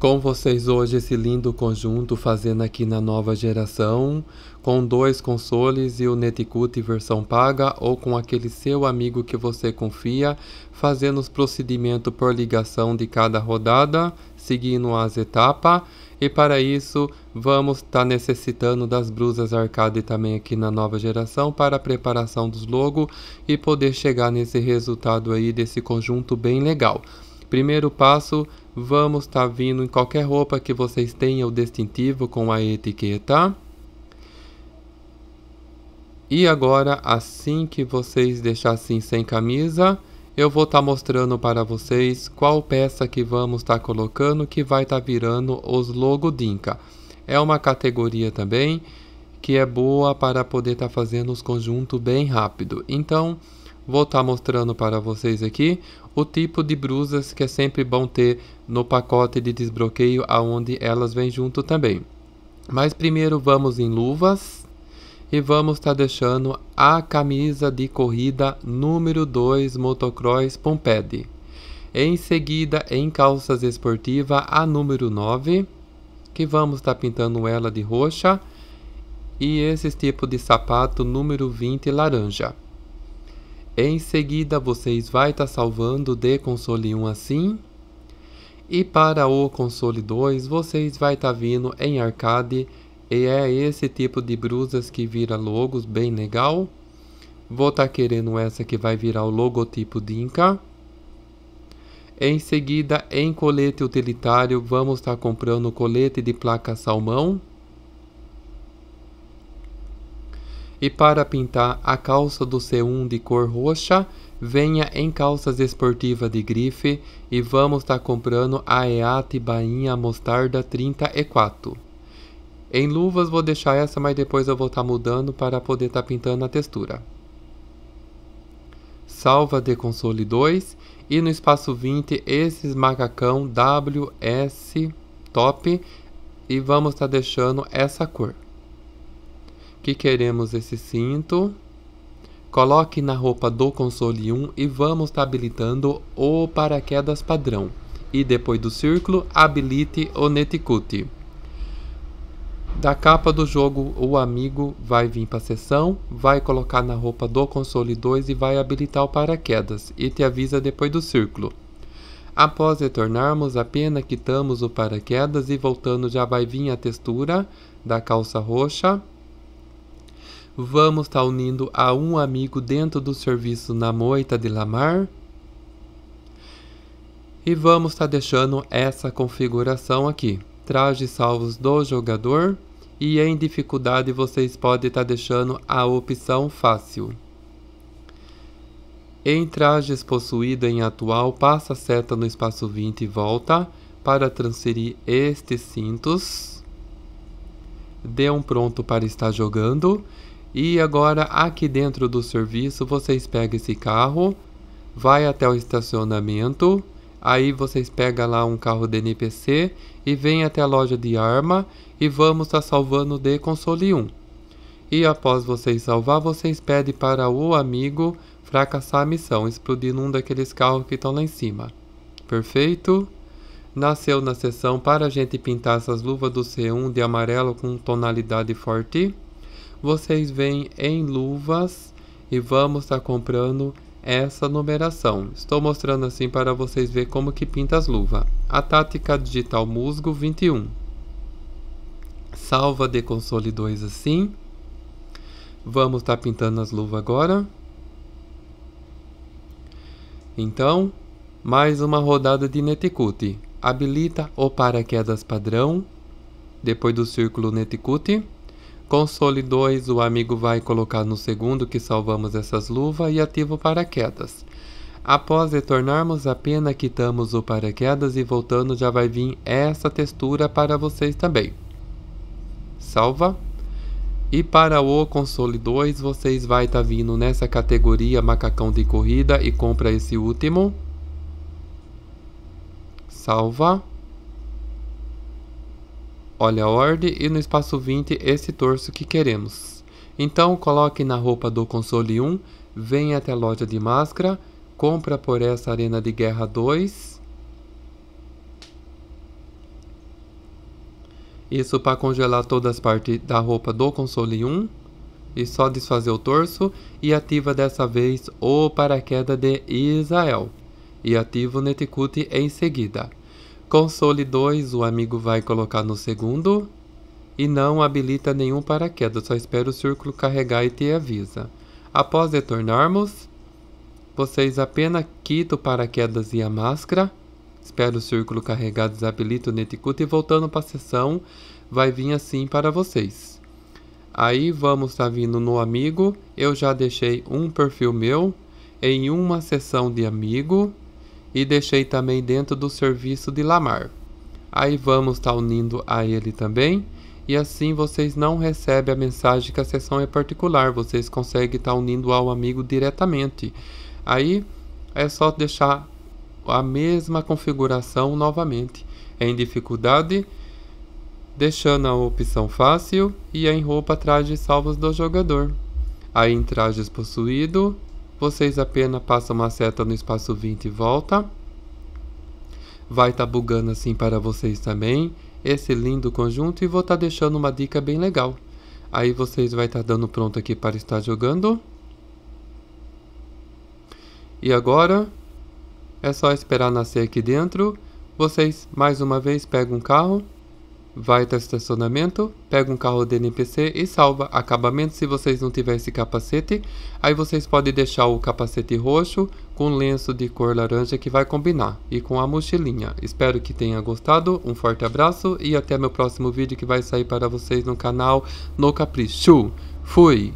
Com vocês hoje esse lindo conjunto fazendo aqui na nova geração, com dois consoles e o Netcut versão paga ou com aquele seu amigo que você confia, fazendo os procedimentos por ligação de cada rodada, seguindo as etapas. E para isso, vamos estar tá necessitando das brusas arcade também aqui na nova geração para a preparação dos logos e poder chegar nesse resultado aí desse conjunto bem legal. Primeiro passo, Vamos estar tá vindo em qualquer roupa que vocês tenham o distintivo com a etiqueta. E agora, assim que vocês deixassem sem camisa, eu vou estar tá mostrando para vocês qual peça que vamos estar tá colocando que vai estar tá virando os logo Dinka. É uma categoria também que é boa para poder estar tá fazendo os conjuntos bem rápido. Então, Vou estar tá mostrando para vocês aqui o tipo de blusas que é sempre bom ter no pacote de desbloqueio, aonde elas vêm junto também. Mas primeiro vamos em luvas e vamos estar tá deixando a camisa de corrida número 2 Motocross pompad Em seguida, em calças esportiva, a número 9, que vamos estar tá pintando ela de roxa. E esse tipo de sapato número 20 laranja. Em seguida, vocês vai estar tá salvando de console 1 assim. E para o console 2, vocês vai estar tá vindo em arcade. E é esse tipo de brusas que vira logos, bem legal. Vou estar tá querendo essa que vai virar o logotipo de Inca. Em seguida, em colete utilitário, vamos estar tá comprando colete de placa salmão. e para pintar a calça do C1 de cor roxa, venha em calças esportivas de grife e vamos estar tá comprando a EAT Bainha Mostarda 34. Em luvas vou deixar essa, mas depois eu vou estar tá mudando para poder estar tá pintando a textura. Salva de console 2 e no espaço 20 esses macacão WS Top e vamos estar tá deixando essa cor que queremos esse cinto. Coloque na roupa do console 1 e vamos tá habilitando o paraquedas padrão. E depois do círculo, habilite o neticute Da capa do jogo, o amigo vai vir para a sessão, vai colocar na roupa do console 2 e vai habilitar o paraquedas e te avisa depois do círculo. Após retornarmos, apenas quitamos o paraquedas e voltando já vai vir a textura da calça roxa vamos estar tá unindo a um amigo dentro do serviço na moita de Lamar. E vamos estar tá deixando essa configuração aqui. Traje salvos do jogador. E em dificuldade vocês podem estar tá deixando a opção fácil. Em trajes possuído em atual, passa a seta no espaço 20 e volta para transferir estes cintos. Dê um pronto para estar jogando. E agora aqui dentro do serviço vocês pegam esse carro, vai até o estacionamento, aí vocês pegam lá um carro de NPC e vem até a loja de arma e vamos estar tá salvando de console 1. E após vocês salvar, vocês pedem para o amigo fracassar a missão, explodindo um daqueles carros que estão lá em cima. Perfeito? Nasceu na sessão para a gente pintar essas luvas do C1 de amarelo com tonalidade forte vocês vêm em luvas e vamos estar tá comprando essa numeração. Estou mostrando assim para vocês ver como que pinta as luvas. A tática digital musgo 21. Salva de console 2 assim. Vamos estar tá pintando as luvas agora. Então, mais uma rodada de Neticute. Habilita o paraquedas padrão, depois do círculo Neticute. Console 2, o amigo vai colocar no segundo que salvamos essas luvas e ativo paraquedas. Após retornarmos a pena, quitamos o paraquedas e voltando já vai vir essa textura para vocês também. Salva. E para o console 2, vocês vai estar tá vindo nessa categoria macacão de corrida e compra esse último. Salva olha a ordem e no espaço 20 esse torso que queremos. Então coloque na roupa do console 1, venha até a loja de máscara, compra por essa arena de guerra 2. Isso para congelar todas as partes da roupa do console 1 e só desfazer o torso e ativa dessa vez o paraquedas de Israel e ativa o Neticute em seguida. Console 2, o amigo vai colocar no segundo. E não habilita nenhum paraquedas, só espera o círculo carregar e te avisa. Após retornarmos, vocês apenas quitam o paraquedas e a máscara. Espera o círculo carregar, desabilita o Neticut e voltando para a sessão, vai vir assim para vocês. Aí vamos estar tá vindo no amigo, eu já deixei um perfil meu em uma sessão de amigo e deixei também dentro do serviço de Lamar. Aí vamos estar tá unindo a ele também, e assim vocês não recebem a mensagem que a sessão é particular, vocês conseguem estar tá unindo ao amigo diretamente. Aí é só deixar a mesma configuração novamente. Em dificuldade, deixando a opção fácil e em roupa trajes salvos do jogador. Aí em trajes possuído, vocês apenas passam uma seta no espaço 20 e volta. Vai estar tá bugando assim para vocês também esse lindo conjunto e vou estar tá deixando uma dica bem legal. Aí vocês vai estar tá dando pronto aqui para estar jogando. E agora é só esperar nascer aqui dentro. Vocês mais uma vez pegam um carro vai até o estacionamento, pega um carro de NPC e salva. Acabamento se vocês não tiverem esse capacete, aí vocês podem deixar o capacete roxo com lenço de cor laranja que vai combinar e com a mochilinha. Espero que tenha gostado, um forte abraço e até meu próximo vídeo que vai sair para vocês no canal No Capricho. Fui!